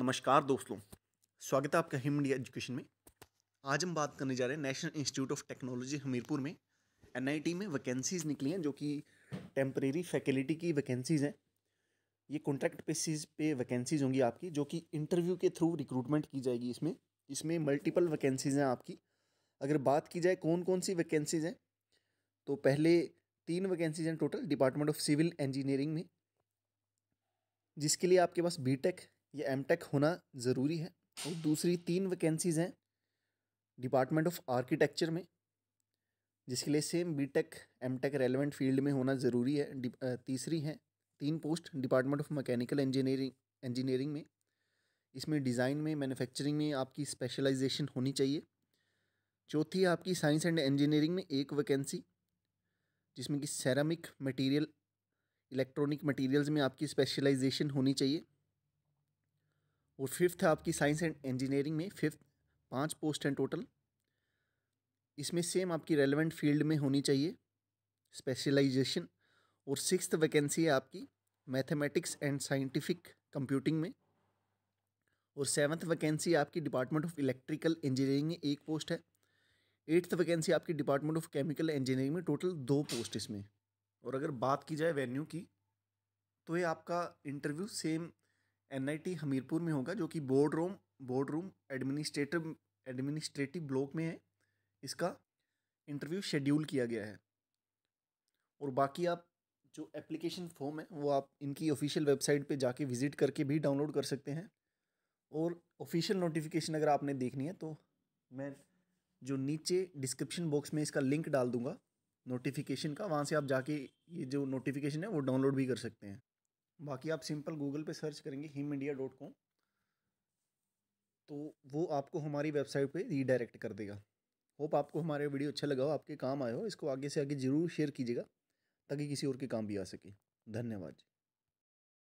नमस्कार दोस्तों स्वागत है आपका हिम इंडिया एजुकेशन में आज हम बात करने जा रहे हैं National Institute of Technology Hamirpur में एनआईटी में वैकेंसीज़ निकली हैं जो कि टेम्परेरी फैकल्टी की वैकेंसीज़ हैं ये कॉन्ट्रैक्ट बेसिस पे वैकेंसीज़ होंगी आपकी जो कि इंटरव्यू के थ्रू रिक्रूटमेंट की जाएगी इसमें इसमें मल्टीपल वैकेंसीज़ हैं आपकी अगर बात की जाए कौन कौन सी वैकेंसीज़ हैं तो पहले तीन वैकेंसीज हैं total department of civil engineering में जिसके लिए आपके पास बीटेक ये एम टेक होना ज़रूरी है और दूसरी तीन वैकेंसीज़ हैं डिपार्टमेंट ऑफ आर्किटेक्चर में जिसके लिए same BTech MTech relevant field में होना ज़रूरी है तीसरी है तीन post department of mechanical engineering engineering में इसमें डिज़ाइन में मैन्युफैक्चरिंग में आपकी स्पेशलाइजेशन होनी चाहिए चौथी आपकी साइंस एंड इंजीनियरिंग में एक वैकेंसी जिसमें कि सेरामिक मटीरियल इलेक्ट्रॉनिक मटीरियल्स में आपकी स्पेशलाइजेशन होनी चाहिए और फिफ्थ है आपकी साइंस एंड इंजीनियरिंग में फिफ्थ पांच पोस्ट हैं टोटल इसमें सेम आपकी रेलेवेंट फील्ड में होनी चाहिए स्पेशलाइजेशन और सिक्स्थ वैकेंसी है आपकी मैथमेटिक्स एंड साइंटिफिक कंप्यूटिंग में और सेवन्थ वैकेंसी आपकी डिपार्टमेंट ऑफ इलेक्ट्रिकल इंजीनियरिंग में एक पोस्ट है एट्थ वैकेंसी आपकी डिपार्टमेंट ऑफ केमिकल इंजीनियरिंग में टोटल दो पोस्ट इसमें और अगर बात की जाए वेन्यू की तो ये आपका इंटरव्यू सेम एन हमीरपुर में होगा जो कि board room board room administrative administrative block में है इसका इंटरव्यू शेड्यूल किया गया है और बाकी आप जो एप्लीकेशन फॉर्म है वो आप इनकी ऑफिशियल वेबसाइट पे जाके विज़िट करके भी डाउनलोड कर सकते हैं और ऑफिशियल नोटिफिकेशन अगर आपने देखनी है तो मैं जो नीचे डिस्क्रिप्शन बॉक्स में इसका लिंक डाल दूंगा नोटिफिकेशन का वहाँ से आप जाके ये जो नोटिफिकेशन है वो डाउनलोड भी कर सकते हैं बाकी आप सिंपल गूगल पे सर्च करेंगे हिम इंडिया डॉट कॉम तो वो आपको हमारी वेबसाइट पे रीडायरेक्ट कर देगा होप आपको हमारे वीडियो अच्छा लगा हो आपके काम आए हो इसको आगे से आगे ज़रूर शेयर कीजिएगा ताकि किसी और के काम भी आ सके धन्यवाद जी